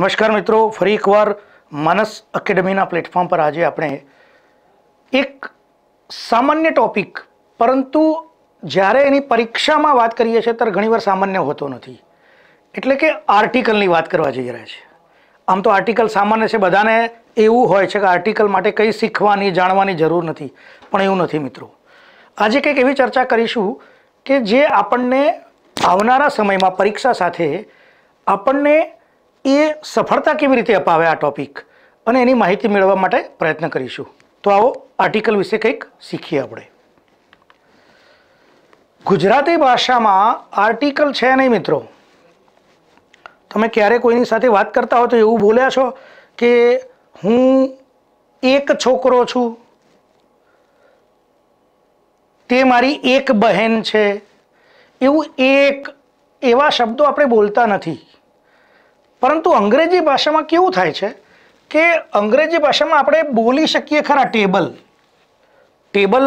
નમસ્કાર મિત્રો ફરી એકવાર માનસ એકેડમીના પ્લેટફોર્મ પર આજે આપણે એક સામાન્ય ટોપિક પરંતુ જ્યારે એની પરીક્ષામાં વાત કરીએ છીએ ત્યારે ઘણીવાર સામાન્ય હોતો નથી એટલે કે આર્ટિકલની વાત કરવા જઈ રહ્યા છે આમ તો આર્ટિકલ સામાન્ય છે બધાને એવું હોય છે કે આર્ટિકલ માટે કંઈ શીખવાની જાણવાની જરૂર નથી પણ એવું નથી મિત્રો આજે કંઈક એવી ચર્ચા કરીશું કે જે આપણને આવનારા સમયમાં પરીક્ષા સાથે આપણને એ સફળતા કેવી રીતે અપાવે આ ટોપિક અને એની માહિતી મેળવવા માટે પ્રયત્ન કરીશું તો આવો આર્ટિકલ વિશે કંઈક શીખીએ આપણે ગુજરાતી ભાષામાં આર્ટિકલ છે નહીં મિત્રો તમે ક્યારે કોઈની સાથે વાત કરતા હો તો એવું બોલ્યા છો કે હું એક છોકરો છું તે મારી એક બહેન છે એવું એક એવા શબ્દો આપણે બોલતા નથી પરંતુ અંગ્રેજી ભાષામાં કેવું થાય છે કે અંગ્રેજી ભાષામાં આપણે બોલી શકીએ ખરા ટેબલ ટેબલ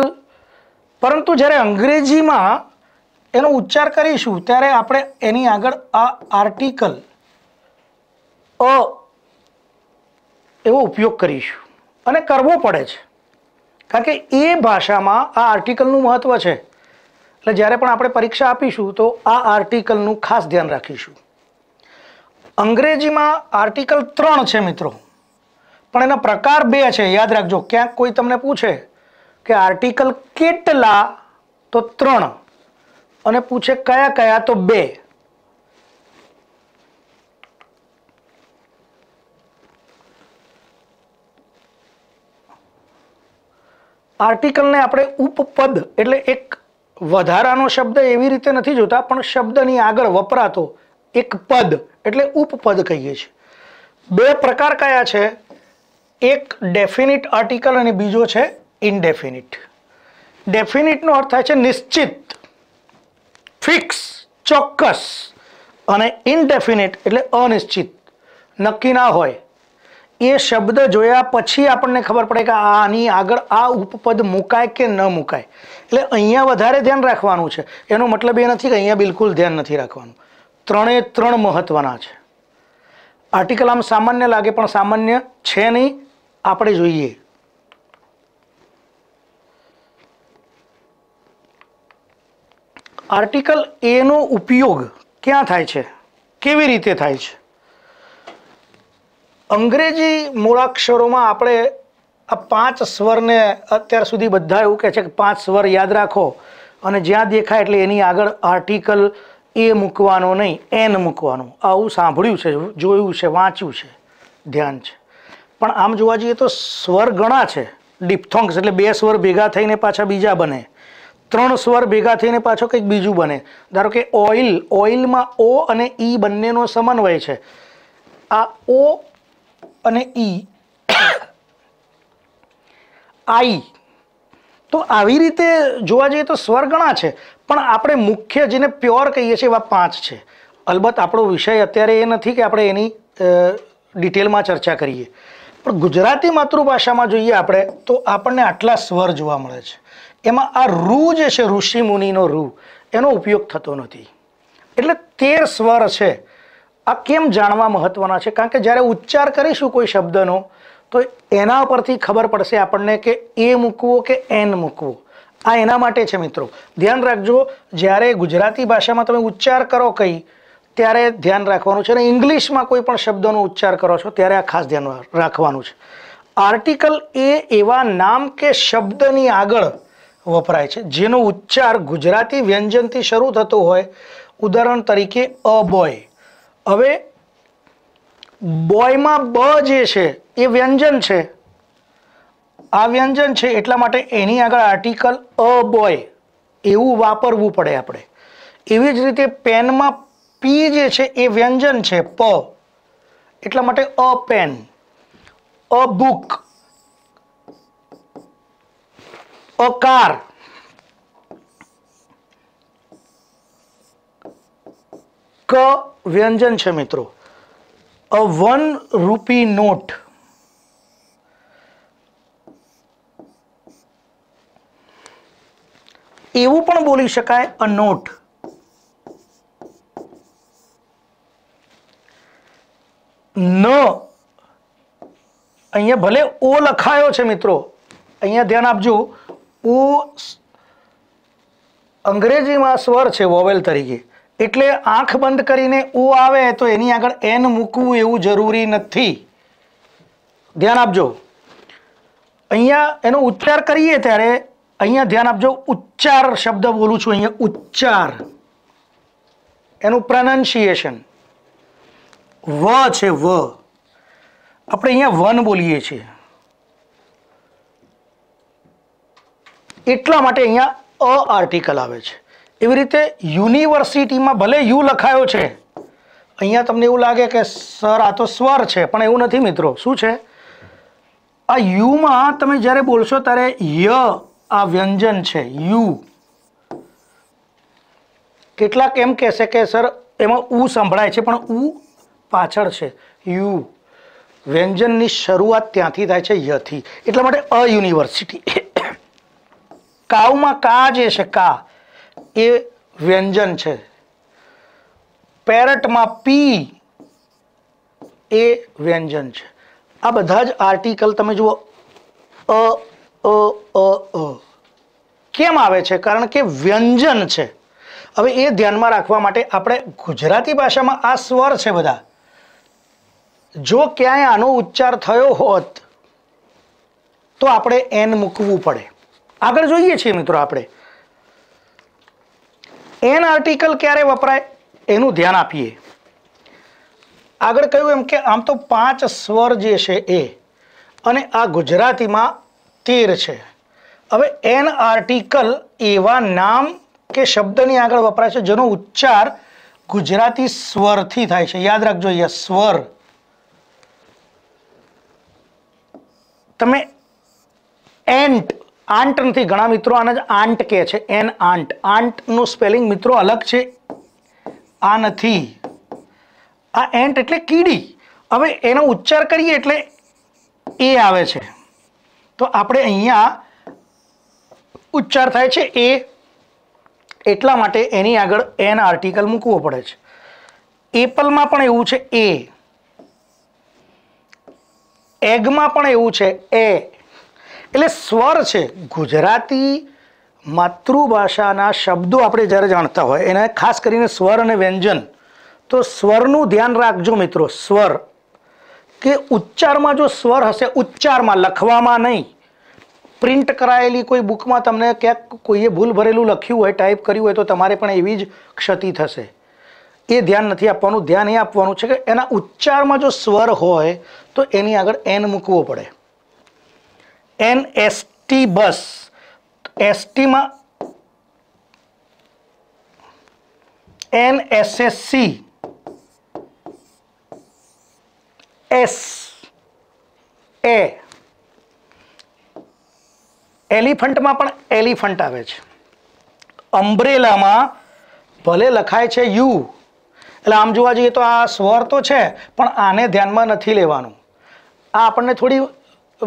પરંતુ જ્યારે અંગ્રેજીમાં એનો ઉચ્ચાર કરીશું ત્યારે આપણે એની આગળ આ આર્ટિકલ અ એવો ઉપયોગ કરીશું અને કરવો પડે છે કારણ કે એ ભાષામાં આ આર્ટિકલનું મહત્ત્વ છે એટલે જ્યારે પણ આપણે પરીક્ષા આપીશું તો આ આર્ટિકલનું ખાસ ધ્યાન રાખીશું અંગ્રેજીમાં આર્ટિકલ ત્રણ છે મિત્રો પણ એના પ્રકાર બે છે યાદ રાખજો ક્યાંક કોઈ તમને પૂછે કે આર્ટિકલ કેટલા તો ત્રણ અને પૂછે કયા કયા તો બે આર્ટિકલને આપણે ઉપપદ એટલે એક વધારાનો શબ્દ એવી રીતે નથી જોતા પણ શબ્દની આગળ વપરાતો એક પદ એટલે ઉપપદ કહીએ છીએ બે પ્રકાર કયા છે એક ડેફિનિટ આર્ટિકલ અને બીજો છે ઇનડેફિનિટ ડેફિનિટનો અર્થ થાય છે નિશ્ચિત ફિક્સ ચોક્કસ અને ઇનડેફિનિટ એટલે અનિશ્ચિત નક્કી ના હોય એ શબ્દ જોયા પછી આપણને ખબર પડે કે આની આગળ આ ઉપપદ મુકાય કે ન મુકાય એટલે અહીંયા વધારે ધ્યાન રાખવાનું છે એનો મતલબ એ નથી કે અહીંયા બિલકુલ ધ્યાન નથી રાખવાનું ત્રણે ત્રણ મહત્ત્વના છે આર્ટિકલ આમ સામાન્ય લાગે પણ સામાન્ય છે નહીં આપણે જોઈએ આર્ટિકલ એનો ઉપયોગ ક્યાં થાય છે કેવી રીતે થાય છે અંગ્રેજી મૂળાક્ષરોમાં આપણે આ પાંચ સ્વરને અત્યાર સુધી બધા એવું કહે છે કે પાંચ સ્વર યાદ રાખો અને જ્યાં દેખાય એટલે એની આગળ આર્ટિકલ એ મૂકવાનો નહીં એન મૂકવાનું આવું સાંભળ્યું છે જોયું છે વાંચ્યું છે ધ્યાન છે પણ આમ જોવા જઈએ તો સ્વર ઘણા છે ડિપ્થોંગ્સ એટલે બે સ્વર ભેગા થઈને પાછા બીજા બને ત્રણ સ્વર ભેગા થઈને પાછો કંઈક બીજું બને ધારો કે ઓઇલ ઓઇલમાં ઓ અને ઈ બંનેનો સમન્વય છે આ ઓ અને ઈ આઈ તો આવી રીતે જોવા જઈએ તો સ્વર ઘણા છે પણ આપણે મુખ્ય જેને પ્યોર કહીએ છીએ એવા પાંચ છે અલબત્ત આપણો વિષય અત્યારે એ નથી કે આપણે એની ડિટેલમાં ચર્ચા કરીએ પણ ગુજરાતી માતૃભાષામાં જોઈએ આપણે તો આપણને આટલા સ્વર જોવા મળે છે એમાં આ રૂ જે છે ઋષિ મુનિનો રૂ એનો ઉપયોગ થતો નથી એટલે તેર સ્વર છે આ કેમ જાણવા મહત્ત્વના છે કારણ કે જ્યારે ઉચ્ચાર કરીશું કોઈ શબ્દનો તો એના પરથી ખબર પડશે આપણને કે એ મૂકવો કે એન મૂકવો આ એના માટે છે મિત્રો ધ્યાન રાખજો જ્યારે ગુજરાતી ભાષામાં તમે ઉચ્ચાર કરો કંઈ ત્યારે ધ્યાન રાખવાનું છે અને ઇંગ્લિશમાં કોઈ પણ શબ્દનો ઉચ્ચાર કરો છો ત્યારે આ ખાસ ધ્યાન રાખવાનું છે આર્ટિકલ એ એવા નામ કે શબ્દની આગળ વપરાય છે જેનો ઉચ્ચાર ગુજરાતી વ્યંજનથી શરૂ થતો હોય ઉદાહરણ તરીકે અ બોય હવે બોયમાં બ જે છે એ વ્યંજન છે આ વ્યંજન છે એટલા માટે એની આગળ આર્ટિકલ અ બોય એવું વાપરવું પડે આપણે એવી જ રીતે પેનમાં પી જે છે એ વ્યંજન છે પ એટલા માટે a pen a book a car ક વ્યંજન છે મિત્રો અ વન રૂપી નોટ એવું પણ બોલી શકાય અ નોટ ન અહીંયા ભલે ઓ લખાયો છે મિત્રો અહીંયા ધ્યાન આપજો ઓ અંગ્રેજીમાં સ્વર છે વોવેલ તરીકે એટલે આંખ બંધ કરીને ઓ આવે તો એની આગળ એન મૂકવું એવું જરૂરી નથી ધ્યાન આપજો અહીંયા એનો ઉચ્ચાર કરીએ ત્યારે અહીંયા ધ્યાન આપજો ઉચ્ચાર શબ્દ બોલું છું અહીંયા ઉચ્ચાર એનું પ્રનાઉન્સિએશન વ છે વ આપણે અહીંયા વન બોલીએ છીએ એટલા માટે અહીંયા અ આર્ટિકલ આવે છે એવી રીતે યુનિવર્સિટીમાં ભલે યુ લખાયો છે અહીંયા તમને એવું લાગે કે સર આ તો સ્વર છે પણ એવું નથી મિત્રો શું છે આ યુમાં તમે જ્યારે બોલશો ત્યારે ય આ વ્યંજન છે યુ કેટલાક એમ કહેશે કે સર એમાં ઉ સંભળાય છે પણ ઉ પાછળ છે યુ વ્યંજનની શરૂઆત ત્યાંથી થાય છે યથી એટલા માટે અ યુનિવર્સિટી કાવમાં કા જે છે કા એ વ્યંજન છે પેરટમાં પી એ વ્યંજન છે આ બધા જ આર્ટિકલ તમે જુઓ અ અ અ અ કેમ આવે છે કારણ કે વ્યંજન છે હવે એ ધ્યાનમાં રાખવા માટે આપણે ગુજરાતી ભાષામાં આ સ્વર છે બધા જો ક્યાંય આનો ઉચ્ચાર થયો હોત તો આપણે એન મૂકવું પડે આગળ જોઈએ છીએ મિત્રો આપણે એન આર્ટિકલ ક્યારે વપરાય એનું ધ્યાન આપીએ આગળ કહ્યું એમ કે આમ તો પાંચ સ્વર જે છે એ અને આ ગુજરાતીમાં તેર છે હવે એન આર્ટિકલ એવા નામ કે શબ્દની આગળ વપરાય છે જેનો ઉચ્ચાર ગુજરાતી સ્વરથી થાય છે યાદ રાખજો અહીંયા સ્વર તમે એન્ટ આન્ટ નથી ઘણા મિત્રો આને જ આન્ટ કહે છે એન આન્ટ આંટનું સ્પેલિંગ મિત્રો અલગ છે આ નથી આ એન્ટ એટલે કીડી હવે એનો ઉચ્ચાર કરીએ એટલે એ આવે છે તો આપણે અહીંયા ઉચ્ચાર થાય છે એ એટલા માટે એની આગળ એન આર્ટિકલ મૂકવો પડે છે એપલમાં પણ એવું છે એ એગમાં પણ એવું છે એ એટલે સ્વર છે ગુજરાતી માતૃભાષાના શબ્દો આપણે જ્યારે જાણતા હોય એને ખાસ કરીને સ્વર અને વ્યંજન તો સ્વરનું ધ્યાન રાખજો મિત્રો સ્વર કે ઉચ્ચારમાં જો સ્વર હશે ઉચ્ચારમાં લખવામાં નહીં પ્રિન્ટ કરાયેલી કોઈ બુકમાં તમને ક્યાંક કોઈએ ભૂલ ભરેલું લખ્યું હોય ટાઈપ કર્યું હોય તો તમારે પણ એવી જ ક્ષતિ થશે એ ધ્યાન નથી આપવાનું ધ્યાન એ આપવાનું છે કે એના ઉચ્ચારમાં જો સ્વર હોય તો એની આગળ એન મૂકવો પડે એન એસટી બસ એસટીમાં એન એસએસસી એસ એ એલિફન્ટમાં પણ એલિફન્ટ આવે છે અમ્બ્રેલામાં ભલે લખાય છે યુ એટલે આમ જોવા જઈએ તો આ સ્વર તો છે પણ આને ધ્યાનમાં નથી લેવાનું આ આપણને થોડી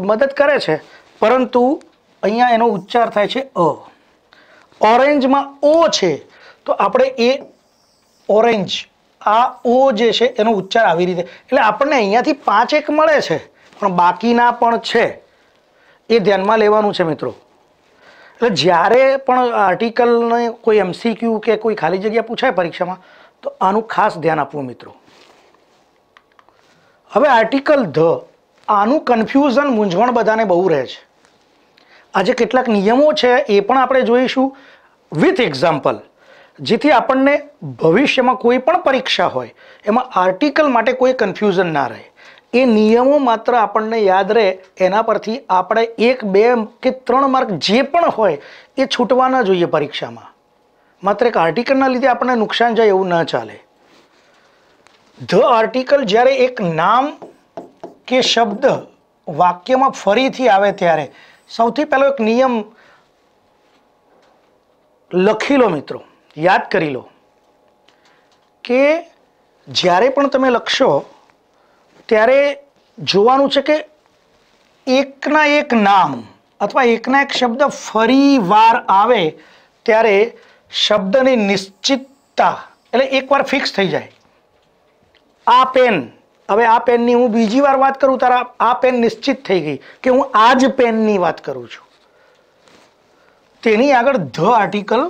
મદદ કરે છે પરંતુ અહીંયા એનો ઉચ્ચાર થાય છે અ ઓરેન્જમાં ઓ છે તો આપણે એ ઓરેન્જ આ ઓ જે છે એનો ઉચ્ચાર આવી રીતે એટલે આપણને અહીંયાથી પાંચ એક મળે છે પણ બાકીના પણ છે એ ધ્યાનમાં લેવાનું છે મિત્રો એટલે જ્યારે પણ આર્ટિકલને કોઈ એમસીક્યુ કે કોઈ ખાલી જગ્યા પૂછાય પરીક્ષામાં તો આનું ખાસ ધ્યાન આપવું મિત્રો હવે આર્ટિકલ ધ આનું કન્ફ્યુઝન મૂંઝવણ બધાને બહુ રહે છે આજે કેટલાક નિયમો છે એ પણ આપણે જોઈશું વિથ એક્ઝામ્પલ જેથી આપણને ભવિષ્યમાં કોઈ પણ પરીક્ષા હોય એમાં આર્ટિકલ માટે કોઈ કન્ફ્યુઝન ના રહે એ નિયમો માત્ર આપણને યાદ રહે એના પરથી આપણે એક બે કે ત્રણ માર્ક જે પણ હોય એ છૂટવાના જોઈએ પરીક્ષામાં માત્ર એક આર્ટિકલના લીધે આપણને નુકસાન જાય એવું ન ચાલે ધ આર્ટિકલ જ્યારે એક નામ કે શબ્દ વાક્યમાં ફરીથી આવે ત્યારે સૌથી પહેલો એક નિયમ લખી લો મિત્રો યાદ કરી લો કે જ્યારે પણ તમે લખશો ત્યારે જોવાનું છે કે એકના એક નામ અથવા એકના એક શબ્દ ફરી વાર આવે ત્યારે શબ્દની નિશ્ચિતતા એટલે એકવાર ફિક્સ થઈ જાય આ પેન હવે આ પેનની હું બીજી વાર વાત કરું તારા આ પેન નિશ્ચિત થઈ ગઈ કે હું આ જ પેનની વાત કરું છું તેની આગળ ધ આર્ટિકલ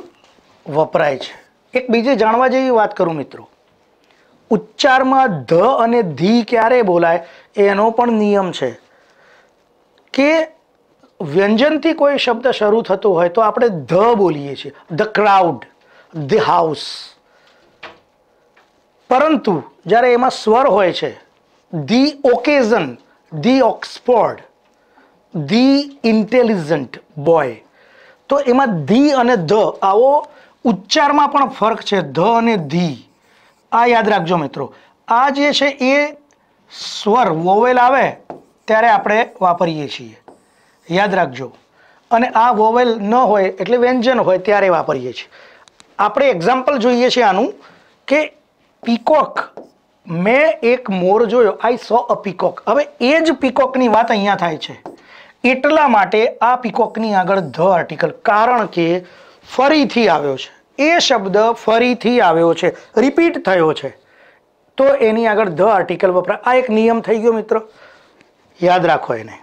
વપરાય છે એક બીજી જાણવા જેવી વાત કરું મિત્રો ઉચ્ચારમાં ધ અને ધી ક્યારે બોલાય એનો પણ નિયમ છે કે વ્યંજનથી કોઈ શબ્દ શરૂ થતો હોય તો આપણે ધ બોલીએ છીએ ધ ક્રાઉડ ધ હાઉસ પરંતુ જ્યારે એમાં સ્વર હોય છે the occasion the Oxford the intelligent boy તો એમાં ધી અને ધ આવો ઉચ્ચારમાં પણ ફરક છે ધ અને ધી આ યાદ રાખજો મિત્રો આ જે છે એ સ્વર વોવેલ આવે ત્યારે આપણે વાપરીએ છીએ યાદ રાખજો અને આ વોવેલ ન હોય એટલે વ્યંજન હોય ત્યારે વાપરીએ છીએ આપણે એક્ઝામ્પલ જોઈએ છીએ આનું કે પીકોક મેં એક મોર જોયો આઈ સો અ પીકોક હવે એ જ પીકોકની વાત અહીંયા થાય છે એટલા માટે આ પીકોકની આગળ ધ આર્ટિકલ કારણ કે ફરીથી આવ્યો છે એ શબ્દ ફરીથી આવ્યો છે રિપીટ થયો છે તો એની આગળ ધ આર્ટિકલ વપરાય આ એક નિયમ થઈ ગયો મિત્ર યાદ રાખો એને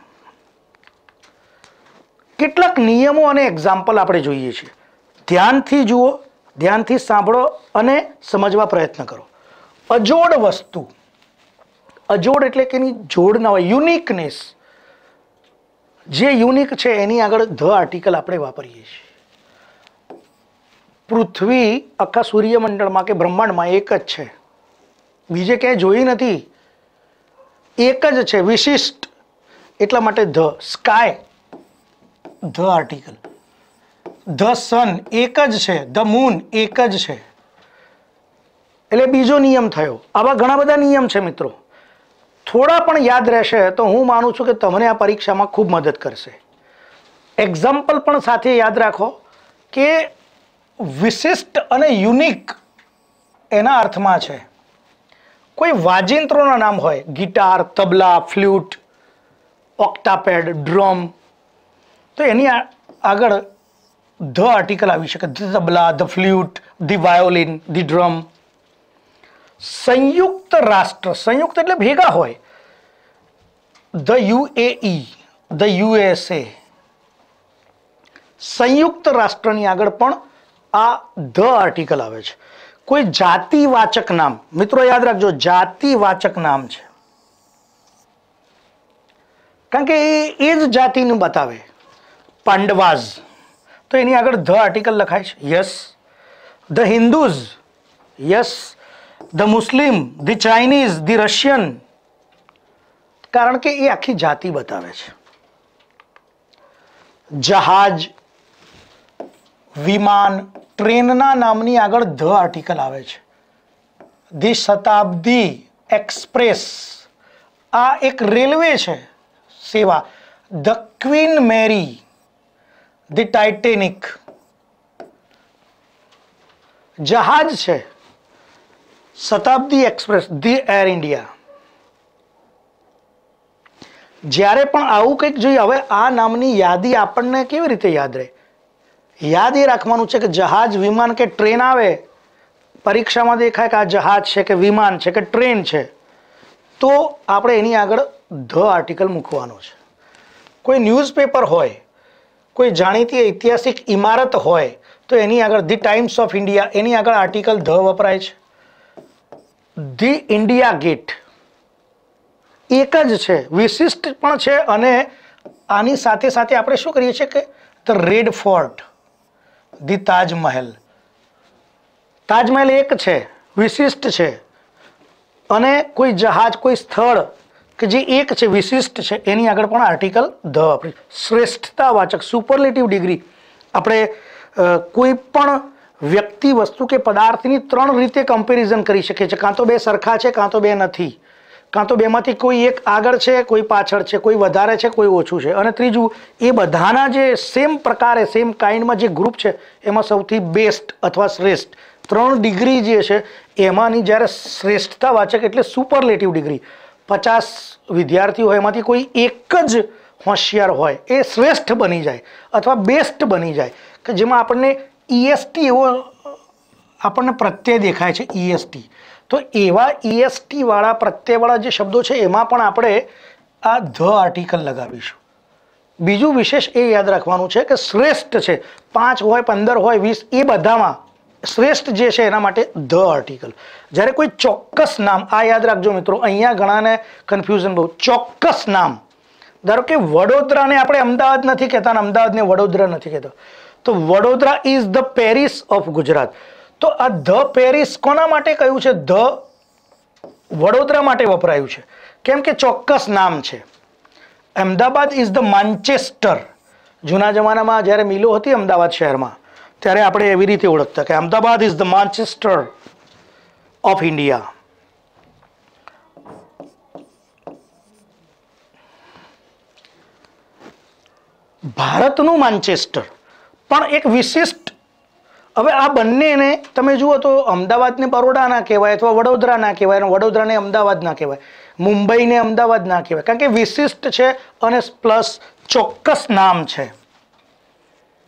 કેટલાક નિયમો અને એક્ઝામ્પલ આપણે જોઈએ છીએ ધ્યાનથી જુઓ ધ્યાનથી સાંભળો અને સમજવા પ્રયત્ન કરો અજોડ વસ્તુ અજોડ એટલે કે એની જોડ ના હોય યુનિકનેસ જે યુનિક છે એની આગળ ધ આર્ટિકલ આપણે વાપરીએ છીએ પૃથ્વી આખા સૂર્યમંડળમાં કે બ્રહ્માંડમાં એક જ છે બીજે ક્યાંય જોઈ નથી એક જ છે વિશિષ્ટ એટલા માટે the sky the article the sun એક જ છે ધ મૂન એક જ છે એટલે બીજો નિયમ થયો આવા ઘણા બધા નિયમ છે મિત્રો થોડા પણ યાદ રહેશે તો હું માનું છું કે તમને આ પરીક્ષામાં ખૂબ મદદ કરશે એક્ઝામ્પલ પણ સાથે યાદ રાખો કે વિશિષ્ટ અને યુનિક એના અર્થમાં છે કોઈ વાજિંત્રોના નામ હોય guitar tabla flute Octapad drum તો એની આગળ ધ આર્ટિકલ આવી શકે the tabla the flute the violin the drum સંયુક્ત રાષ્ટ્ર સંયુક્ત એટલે ભેગા હોય ધ યુએઈ ધ યુએસએ સંયુક્ત રાષ્ટ્રની આગળ પણ આ ધ આર્ટિકલ આવે છે કોઈ જાતિવાચક નામ મિત્રો યાદ રાખજો જાતિવાચક નામ છે કારણ કે એ જ જાતિનું બતાવે પાંડવાઝ તો એની આગળ ધ આર્ટિકલ લખાય છે yes the Hindus yes the Muslim the Chinese the Russian કારણ કે એ આખી જાતિ બતાવે છે જહાજ વિમાન ટ્રેનના નામની આગળ ધ આર્ટિકલ આવે છે ધી શતાબ્દી એક્સપ્રેસ આ એક રેલવે છે સેવા the Queen Mary the Titanic જહાજ છે Shatabdi express the Air India જ્યારે પણ આવું કંઈક જોઈએ હવે આ નામની યાદી આપણને કેવી રીતે યાદ રહે યાદ એ રાખવાનું છે કે જહાજ વિમાન કે ટ્રેન આવે પરીક્ષામાં દેખાય કે આ જહાજ છે કે વિમાન છે કે ટ્રેન છે તો આપણે એની આગળ ધ આર્ટિકલ મૂકવાનો છે કોઈ ન્યૂઝપેપર હોય કોઈ જાણીતી ઐતિહાસિક ઇમારત હોય તો એની આગળ ધી ટાઈમ્સ ઓફ ઇન્ડિયા એની આગળ આર્ટિકલ ધ વપરાય છે ધી ઇન્ડિયા ગેટ એક જ છે વિશિષ્ટ પણ છે અને આની સાથે સાથે આપણે શું કરીએ છીએ કે the Red Fort the Taj Mahal Taj Mahal એક છે વિશિષ્ટ છે અને કોઈ જહાજ કોઈ સ્થળ કે જે એક છે વિશિષ્ટ છે એની આગળ પણ આર્ટિકલ ધ વાપરી શ્રેષ્ઠતાવાચક સુપરલેટિવ ડિગ્રી આપણે કોઈ પણ વ્યક્તિ વસ્તુ કે પદાર્થની ત્રણ રીતે કમ્પેરિઝન કરી શકીએ છીએ કાં તો બે સરખા છે કાં તો બે નથી કાં તો બેમાંથી કોઈ એક આગળ છે કોઈ પાછળ છે કોઈ વધારે છે કોઈ ઓછું છે અને ત્રીજું એ બધાના જે સેમ પ્રકારે સેમ કાઇન્ડમાં જે ગ્રુપ છે એમાં સૌથી બેસ્ટ અથવા શ્રેષ્ઠ ત્રણ ડિગ્રી જે છે એમાંની જ્યારે શ્રેષ્ઠતા વાચક એટલે સુપરલેટિવ ડિગ્રી પચાસ વિદ્યાર્થીઓ હોય એમાંથી કોઈ એક જ હોશિયાર હોય એ શ્રેષ્ઠ બની જાય અથવા બેસ્ટ બની જાય કે જેમાં આપણને ઈએસટી e એવો આપણને પ્રત્યય દેખાય છે ઈએસટી e તો એવા ઈએસટીવાળા e પ્રત્યયવાળા જે શબ્દો છે એમાં પણ આપણે આ ધ આર્ટિકલ લગાવીશું બીજું વિશેષ એ યાદ રાખવાનું છે કે શ્રેષ્ઠ છે પાંચ હોય પંદર હોય વીસ એ બધામાં શ્રેષ્ઠ જે છે એના માટે ધ આર્ટિકલ જ્યારે કોઈ ચોક્કસ નામ આ યાદ રાખજો મિત્રો અહીંયા ઘણાને કન્ફ્યુઝન બહુ ચોક્કસ નામ ધારો કે વડોદરાને આપણે અમદાવાદ નથી કહેતા અને અમદાવાદને વડોદરા નથી કહેતા તો Vadodara is the Paris of Gujarat તો આ ધ પેરિસ કોના માટે કહ્યું છે ધ વડોદરા માટે વપરાયું છે કેમ કે ચોક્કસ નામ છે અમદાવાદ ઇઝ ધ માન્ચેસ્ટર જૂના જમાનામાં જ્યારે મિલો હતી અમદાવાદ શહેરમાં ત્યારે આપણે એવી રીતે ઓળખતા કે Ahmedabad is the Manchester of India ભારતનું માન્ચેસ્ટર પણ એક વિશિષ્ટ હવે આ બંનેને તમે જુઓ તો અમદાવાદને બરોડાના કહેવાય અથવા વડોદરા ના કહેવાય અને વડોદરાને અમદાવાદના કહેવાય મુંબઈને અમદાવાદ ના કહેવાય કારણ કે વિશિષ્ટ છે અને પ્લસ ચોક્કસ નામ છે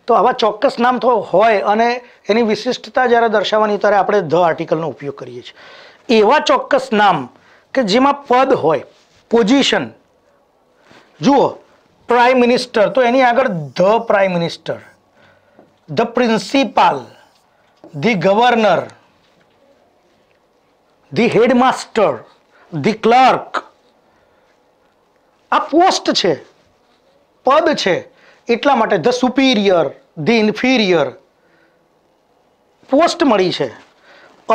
તો આવા ચોક્કસ નામ તો હોય અને એની વિશિષ્ટતા જ્યારે દર્શાવવાની ત્યારે આપણે ધ આર્ટિકલનો ઉપયોગ કરીએ છીએ એવા ચોક્કસ નામ કે જેમાં પદ હોય પોઝિશન જુઓ પ્રાઇમ મિનિસ્ટર તો એની આગળ the prime minister the principal the governor the headmaster the clerk આ પોસ્ટ છે પદ છે એટલા માટે the superior the inferior post મળી છે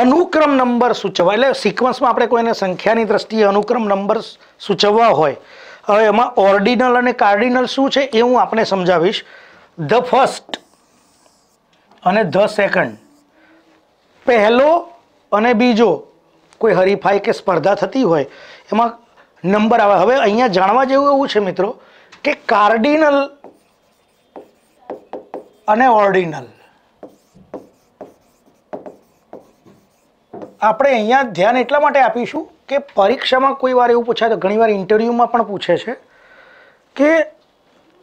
અનુક્રમ નંબર સૂચવવા એટલે સિક્વન્સમાં આપણે કોઈને સંખ્યાની દ્રષ્ટિએ અનુક્રમ નંબર સૂચવવા હોય હવે એમાં ઓર્ડિનલ અને કાર્ડિનલ શું છે એ હું આપણે સમજાવીશ ધ ફર્સ્ટ અને ધ સેકન્ડ પહેલો અને બીજો કોઈ હરીફાઈ કે સ્પર્ધા થતી હોય એમાં નંબર આવે હવે અહીંયા જાણવા જેવું એવું છે મિત્રો કે કાર્ડિનલ અને ઓર્ડિનલ આપણે અહીંયા ધ્યાન એટલા માટે આપીશું કે પરીક્ષામાં કોઈ વાર એવું પૂછાય તો ઘણી વાર ઇન્ટરવ્યૂમાં પણ પૂછે છે કે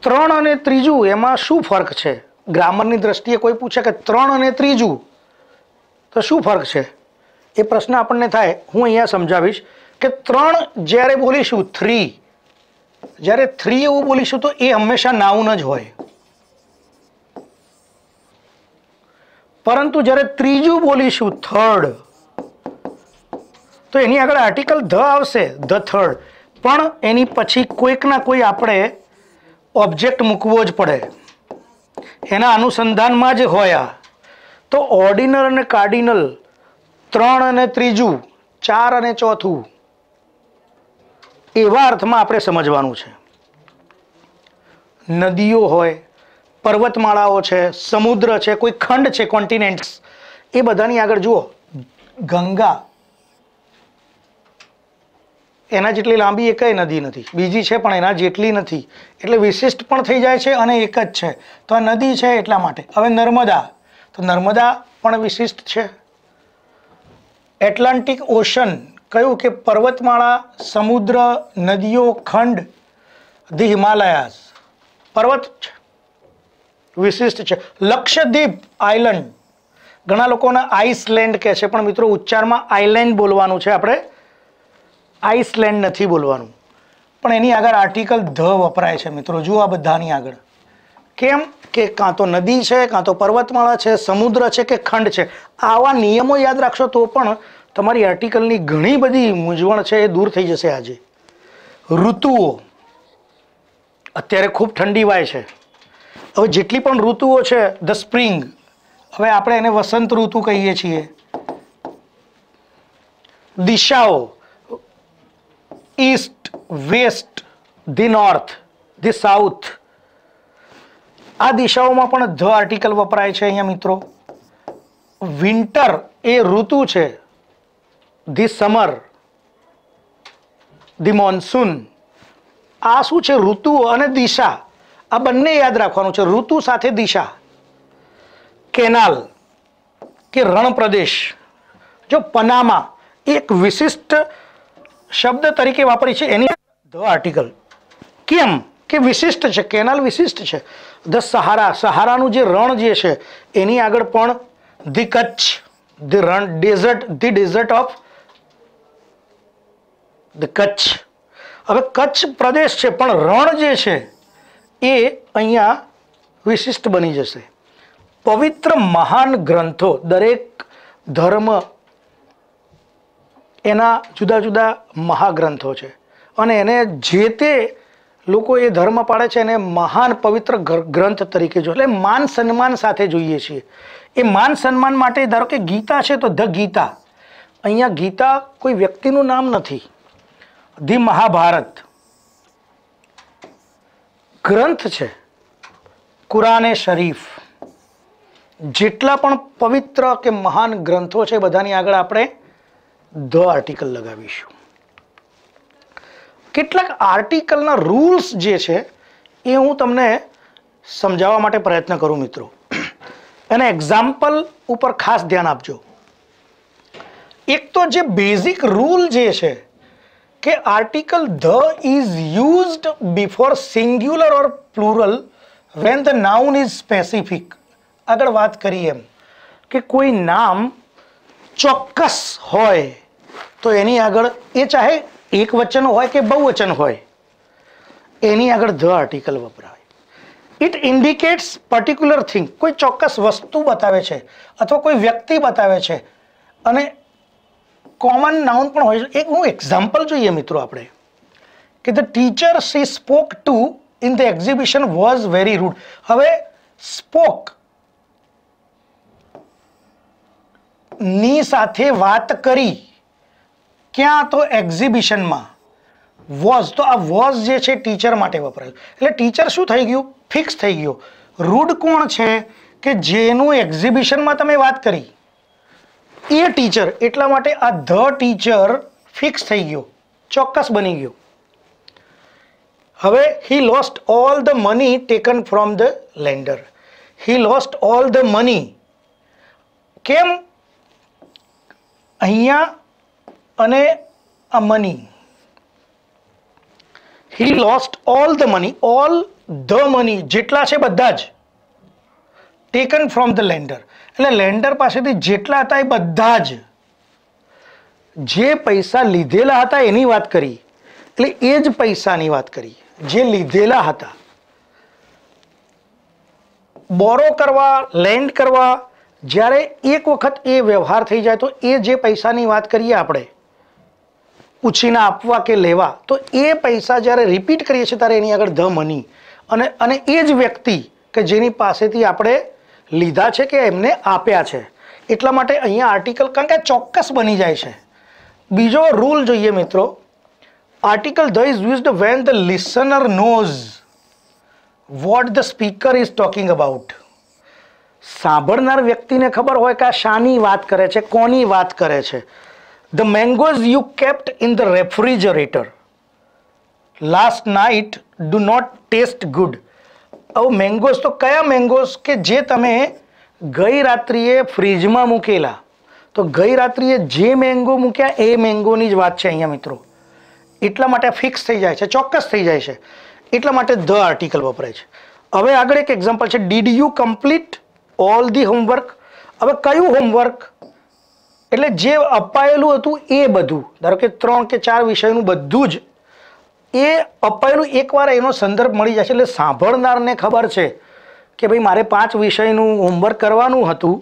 ત્રણ અને ત્રીજું એમાં શું ફરક છે ગ્રામરની દ્રષ્ટિએ કોઈ પૂછે કે ત્રણ અને ત્રીજું તો શું ફર્ક છે એ પ્રશ્ન આપણને થાય હું અહીંયા સમજાવીશ કે ત્રણ જ્યારે બોલીશું થ્રી જ્યારે થ્રી એવું બોલીશું તો એ હંમેશા નાઉન જ હોય પરંતુ જ્યારે ત્રીજું બોલીશું થર્ડ તો એની આગળ આર્ટિકલ ધ આવશે ધ થર્ડ પણ એની પછી કોઈકના કોઈ આપણે ઓબ્જેક્ટ મૂકવો જ પડે એના અનુસંધાનમાં જ હોયા તો ઓર્ડિનર અને કાર્ડિનલ ત્રણ અને ત્રીજું ચાર અને ચોથું એવા અર્થમાં આપણે સમજવાનું છે નદીઓ હોય પર્વતમાળાઓ છે સમુદ્ર છે કોઈ ખંડ છે કોન્ટિનેન્ટ્સ એ બધાની આગળ જુઓ ગંગા એના જેટલી લાંબી એકેય નદી નથી બીજી છે પણ એના જેટલી નથી એટલે વિશિષ્ટ પણ થઈ જાય છે અને એક જ છે તો આ નદી છે એટલા માટે હવે નર્મદા તો નર્મદા પણ વિશિષ્ટ છે એટલાન્ટિક ઓશન કહ્યું કે પર્વતમાળા સમુદ્ર નદીઓ ખંડ ધી હિમાલયાસ પર્વત છે વિશિષ્ટ છે લક્ષદ્વીપ આઇલેન્ડ ઘણા લોકોને આઈસલેન્ડ કહે છે પણ મિત્રો ઉચ્ચારમાં આઈલેન્ડ બોલવાનું છે આપણે આઈસલેન્ડ નથી બોલવાનું પણ એની આગળ આર્ટિકલ ધ વપરાય છે મિત્રો જુઓ આ બધાની આગળ કેમ કે કાં તો નદી છે કાં તો પર્વતમાળા છે સમુદ્ર છે કે ખંડ છે આવા નિયમો યાદ રાખશો તો પણ તમારી આર્ટિકલની ઘણી બધી મૂંઝવણ છે એ દૂર થઈ જશે આજે ઋતુઓ અત્યારે ખૂબ ઠંડી વાય છે હવે જેટલી પણ ઋતુઓ છે ધ સ્પ્રિંગ હવે આપણે એને વસંત ઋતુ કહીએ છીએ દિશાઓ east west the north the south આ દિશાઓમાં પણ ધ આર્ટિકલ વપરાય છે અહીંયા મિત્રો વિન્ટર એ ઋતુ છે ધી સમર ધી મોન્સૂન આ શું છે ઋતુ અને દિશા આ બંને યાદ રાખવાનું છે ઋતુ સાથે દિશા કેનાલ કે રણપ્રદેશ જો પનામા એક વિશિષ્ટ શબ્દ તરીકે વાપરી છે એની ધ આર્ટિકલ કેમ કે વિશિષ્ટ છે કેનાલ વિશિષ્ટ છે ધ સહારા સહારાનું જે રણ જે છે એની આગળ પણ the Kutch the Rann desert the desert of the Kutch હવે કચ્છ પ્રદેશ છે પણ રણ જે છે એ અહીંયા વિશિષ્ટ બની જશે પવિત્ર મહાન ગ્રંથો દરેક ધર્મ એના જુદા જુદા મહાગ્રંથો છે અને એને જે તે લોકો એ ધર્મ પાડે છે એને મહાન પવિત્ર ગ્રંથ તરીકે જો એટલે માન સન્માન સાથે જોઈએ છીએ એ માન સન્માન માટે ધારો કે ગીતા છે તો ધ ગીતા અહીંયા ગીતા કોઈ વ્યક્તિનું નામ નથી ધી મહાભારત ગ્રંથ છે કુરાને શરીફ જેટલા પણ પવિત્ર કે મહાન ગ્રંથો છે બધાની આગળ આપણે ધ આર્ટિકલ લગાવીશું કેટલાક આર્ટિકલના રૂલ્સ જે છે એ હું તમને સમજાવવા માટે પ્રયત્ન કરું મિત્રો અને એક્ઝામ્પલ ઉપર ખાસ ધ્યાન આપજો એક તો જે બેઝિક રૂલ જે છે કે article the is used before singular or plural when the noun is specific આગળ વાત કરીએ એમ કે કોઈ નામ ચોક્કસ હોય તો એની આગળ એ ચાહે એક વચન હોય કે બહુ વચન હોય એની આગળ ધ આર્ટિકલ વપરાય ઇટ ઇન્ડિકેટ્સ પર્ટિક્યુલર થિંગ કોઈ ચોક્કસ વસ્તુ બતાવે છે અથવા કોઈ વ્યક્તિ બતાવે છે અને કોમન નાઉન પણ હોય છે એક હું એક્ઝામ્પલ જોઈએ મિત્રો આપણે કે the teacher she spoke to in the exhibition was very rude હવે સ્પોક ની સાથે વાત કરી ક્યાં તો એક્ઝિબિશનમાં વોઝ તો આ વોઝ જે છે ટીચર માટે વપરાયું એટલે ટીચર શું થઈ ગયું ફિક્સ થઈ ગયું રૂડ કોણ છે કે જેનું એક્ઝિબિશનમાં તમે વાત કરી એ ટીચર એટલા માટે આ ધ ટીચર ફિક્સ થઈ ગયો ચોક્કસ બની ગયો હવે he lost all the money taken from the lender he lost all the money કેમ અહીંયા અને આ money he lost all the money all the money જેટલા છે બધા જ ટેકન ફ્રોમ ધ લેન્ડર એટલે લેન્ડર પાસેથી જેટલા હતા એ બધા જ જે પૈસા લીધેલા હતા એની વાત કરી એટલે એ જ પૈસાની વાત કરી જે લીધેલા હતા બોરો કરવા લેન્ડ કરવા જ્યારે એક વખત એ વ્યવહાર થઈ જાય તો એ જે પૈસાની વાત કરીએ આપણે ઉછીના આપવા કે લેવા તો એ પૈસા જ્યારે રિપીટ કરીએ છીએ ત્યારે એની આગળ ધ મની અને અને એ જ વ્યક્તિ કે જેની પાસેથી આપણે લીધા છે કે એમને આપ્યા છે એટલા માટે અહીંયા આર્ટિકલ કારણ કે ચોક્કસ બની જાય છે બીજો રૂલ જોઈએ મિત્રો article the is used when the listener knows what the speaker is talking about સાંભળનાર વ્યક્તિને ખબર હોય કે આ શાની વાત કરે છે કોની વાત કરે છે the mangoes you kept in the refrigerator last night do not taste good હવે મેંગોસ તો કયા મેંગોસ કે જે તમે ગઈ રાત્રિએ ફ્રીજમાં મૂકેલા તો ગઈ રાત્રિએ જે મેંગો મૂક્યા એ મેંગોની જ વાત છે અહીંયા મિત્રો એટલા માટે ફિક્સ થઈ જાય છે ચોક્કસ થઈ જાય છે એટલા માટે ધ આર્ટિકલ વપરાય છે હવે આગળ એક એક્ઝામ્પલ છે did you complete all the homework હવે કયું હોમવર્ક એટલે જે અપાયેલું હતું એ બધું ધારો કે ત્રણ કે ચાર વિષયનું બધું જ એ અપાયેલું એકવાર એનો સંદર્ભ મળી જશે એટલે સાંભળનારને ખબર છે કે ભાઈ મારે પાંચ વિષયનું હોમવર્ક કરવાનું હતું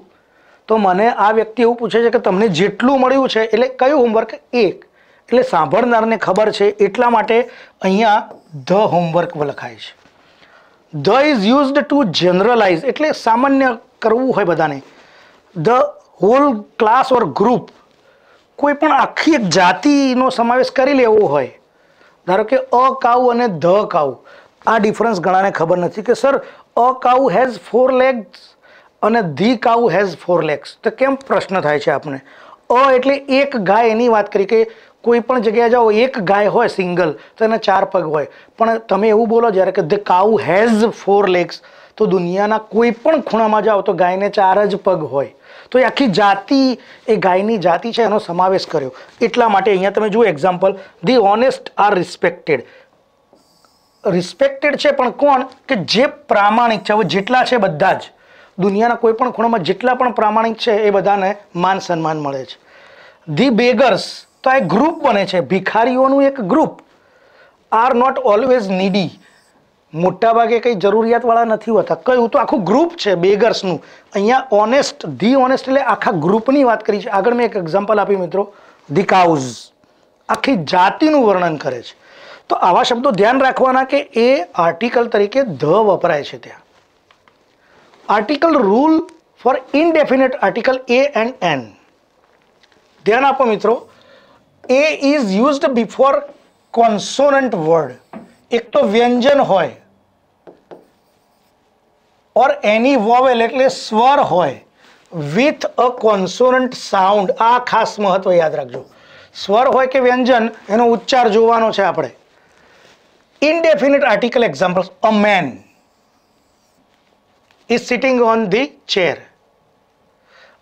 તો મને આ વ્યક્તિ એવું પૂછે છે કે તમને જેટલું મળ્યું છે એટલે કયું હોમવર્ક એક એટલે સાંભળનારને ખબર છે એટલા માટે અહીંયા ધ હોમવર્ક લખાય છે the is used to generalize એટલે સામાન્ય કરવું હોય બધાને the whole class or group કોઈ પણ આખી એક જાતિનો સમાવેશ કરી લેવો હોય ધારો કે અ કાઉ અને ધ કાઉ આ ડિફરન્સ ઘણાને ખબર નથી કે sir a cow has four legs અને the cow has four legs તો કેમ પ્રશ્ન થાય છે આપણે અ એટલે એક ગાય એની વાત કરી કે કોઈ પણ જગ્યાએ જાઓ એક ગાય હોય સિંગલ તો એના ચાર પગ હોય પણ તમે એવું બોલો જ્યારે કે the cow has four legs તો દુનિયાના કોઈ પણ ખૂણામાં જાઓ તો ગાયને ચાર જ પગ હોય તો એ આખી જાતિ એ ગાયની જાતિ છે એનો સમાવેશ કર્યો એટલા માટે અહીંયા તમે જુઓ example the honest are respected respected છે પણ કોણ કે જે પ્રામાણિક છે હવે જેટલા છે બધા જ દુનિયાના કોઈ પણ ખૂણામાં જેટલા પણ પ્રામાણિક છે એ બધાને માન સન્માન મળે છે ધી બેગર્સ તો આ ગ્રુપ બને છે ભિખારીઓનું એક group are not always needy મોટાભાગે કંઈ જરૂરિયાતવાળા નથી હોતા કયું તો આખું ગ્રુપ છે બેગર્સનું અહીંયા ઓનેસ્ટ ધી ઓનેસ્ટ એટલે આખા ગ્રુપની વાત કરી છે આગળ મેં એક એક્ઝામ્પલ આપી મિત્રો ધી કાઉઝ આખી જાતિનું વર્ણન કરે છે તો આવા શબ્દો ધ્યાન રાખવાના કે એ આર્ટિકલ તરીકે ધ વપરાય છે ત્યાં article rule for indefinite article a and an ધ્યાન આપો મિત્રો a is used before consonant word એક તો વ્યંજન હોય ઓર એની વોવેલ એટલે સ્વર હોય વિથ અ કોન્સોનન્ટ સાઉન્ડ આ ખાસ મહત્વ યાદ રાખજો સ્વર હોય કે વ્યંજન એનો ઉચ્ચાર જોવાનો છે આપણે indefinite article examples a man is sitting on the chair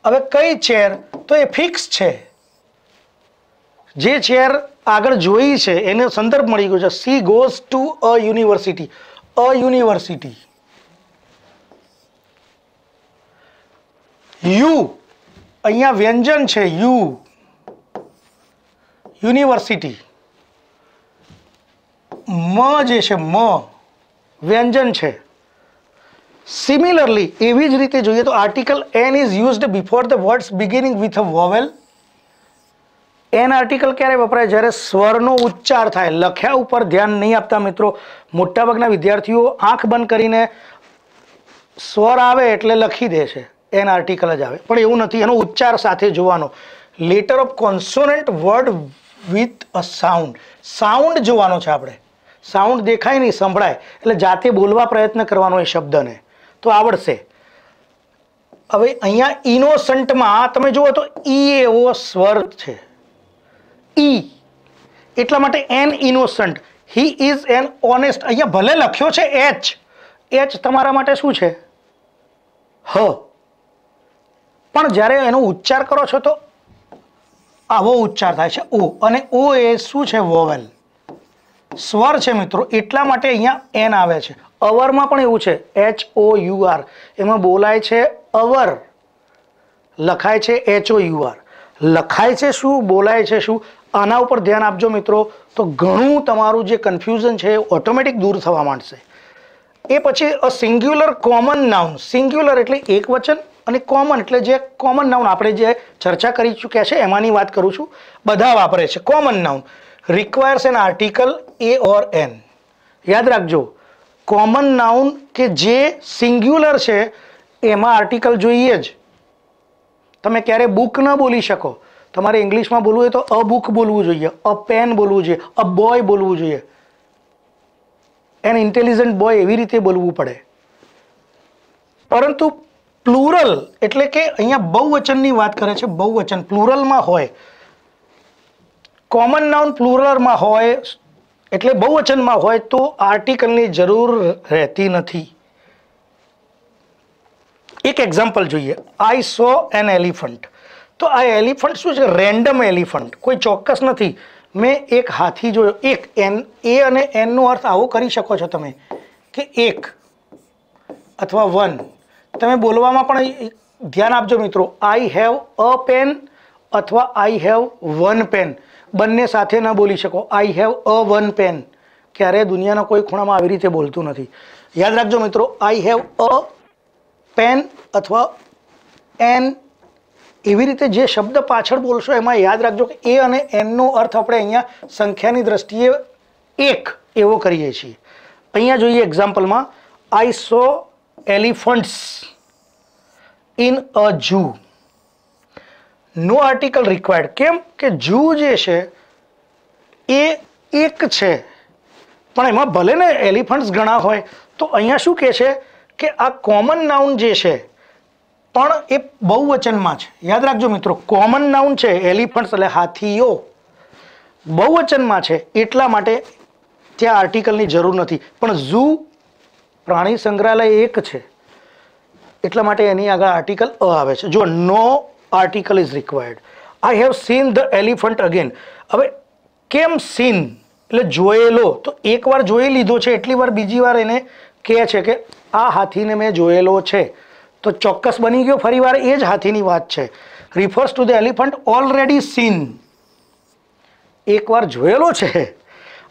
હવે કઈ ચેર તો એ ફિક્સ છે જે ચેર આગળ જોઈ છે એનો સંદર્ભ મળી ગયો છે she goes to a university a university U અહીંયા વ્યંજન છે યુ યુનિવર્સિટી મ જે છે મ વ્યંજન છે સિમિલરલી એવી જ રીતે જોઈએ તો article an is used before the words beginning with a vowel an article ક્યારે વપરાય જ્યારે સ્વરનો ઉચ્ચાર થાય લખ્યા ઉપર ધ્યાન નહીં આપતા મિત્રો મોટાભાગના વિદ્યાર્થીઓ આંખ બંધ કરીને સ્વર આવે એટલે લખી દે છે એન આર્ટિકલ જ આવે પણ એવું નથી એનો ઉચ્ચાર સાથે જોવાનો letter of consonant word with a sound sound જોવાનો છે આપણે સાઉન્ડ દેખાય નહીં સંભળાય એટલે જાતે બોલવા પ્રયત્ન કરવાનો એ શબ્દને તો આવડશે હવે અહીંયા ઇનોસન્ટમાં તમે જુઓ તો ઈ એવો સ્વર છે ઈ એટલા માટે an innocent he is an honest અહીંયા ભલે લખ્યો છે એચ એચ તમારા માટે શું છે હ પણ જ્યારે એનો ઉચ્ચાર કરો છો તો આવો ઉચ્ચાર થાય છે ઓ અને ઓ એ શું છે વોવેલ સ્વર છે મિત્રો એટલા માટે અહીંયા એન આવે છે અવરમાં પણ એવું છે એચ ઓ યુ આર એમાં બોલાય છે અવર લખાય છે એચ ઓ યુ આર લખાય છે શું બોલાય છે શું આના ઉપર ધ્યાન આપજો મિત્રો તો ઘણું તમારું જે કન્ફ્યુઝન છે એ ઓટોમેટિક દૂર થવા માંડશે એ પછી a singular common noun singular એટલે એક વચન અને કોમન એટલે જે કોમન નાઉન આપણે જે ચર્ચા કરી ચૂક્યા છે એમાંની વાત કરું છું બધા વાપરે છે common noun requires an article a or an યાદ રાખજો કોમન નાઉન કે જે સિંગ્યુલર છે એમાં આર્ટિકલ જોઈએ જ તમે ક્યારે બુક ન બોલી શકો તમારે ઇંગ્લિશમાં બોલવું હોય તો અ બુક બોલવું જોઈએ અ પેન બોલવું જોઈએ અ બોય બોલવું જોઈએ એન ઇન્ટેલિજન્ટ બોય એવી રીતે બોલવું પડે પરંતુ પ્લુરલ એટલે કે અહીંયા બહુવચનની વાત કરે છે બહુવચન પ્લુરલમાં હોય કોમન નાઉન પ્લુરલમાં હોય એટલે બહુવચનમાં હોય તો આર્ટિકલની જરૂર રહેતી નથી એક એક્ઝામ્પલ જોઈએ આઈ સો એન એલિફન્ટ તો આ એલિફન્ટ શું છે રેન્ડમ એલિફન્ટ કોઈ ચોક્કસ નથી મેં એક હાથી જોયો એક એન એ અને એનનો અર્થ આવો કરી શકો છો તમે કે એક અથવા વન તમે બોલવામાં પણ ધ્યાન આપજો મિત્રો આઈ હેવ અ પેન અથવા આઈ હેવ વન પેન બંને સાથે ન બોલી શકો I have a one pen ક્યારેય દુનિયાના કોઈ ખૂણામાં આવી રીતે બોલતું નથી યાદ રાખજો મિત્રો આઈ હેવ અ પેન અથવા એન એવી રીતે જે શબ્દ પાછળ બોલશો એમાં યાદ રાખજો કે એ અને એનનો અર્થ આપણે અહીંયા સંખ્યાની દ્રષ્ટિએ એક એવો કરીએ છીએ અહીંયા જોઈએ એક્ઝામ્પલમાં I saw elephants in a zoo no article required કેમ કે જૂ જે છે એ એક છે પણ એમાં ભલે ને એલિફન્ટ્સ ઘણા હોય તો અહીંયા શું કહે છે કે આ કોમન નાઉન જે છે પણ એ બહુ વચનમાં છે યાદ રાખજો મિત્રો કોમન નાઉન છે એલિફન્ટ્સ એટલે હાથીઓ બહુ વચનમાં છે એટલા માટે ત્યાં આર્ટિકલની જરૂર નથી પણ ઝૂ પ્રાણી સંગ્રહાલય એક છે એટલા માટે એની આગળ આર્ટિકલ અ આવે છે જો no article is required I have seen the elephant again હવે કેમ સીન એટલે જોયેલો તો એકવાર જોઈ લીધો છે એટલી વાર બીજી વાર એને કહે છે કે આ હાથીને મેં જોયેલો છે તો ચોક્કસ બની ગયો ફરીવાર એ જ હાથીની વાત છે refers to the elephant already seen એકવાર જોયેલો છે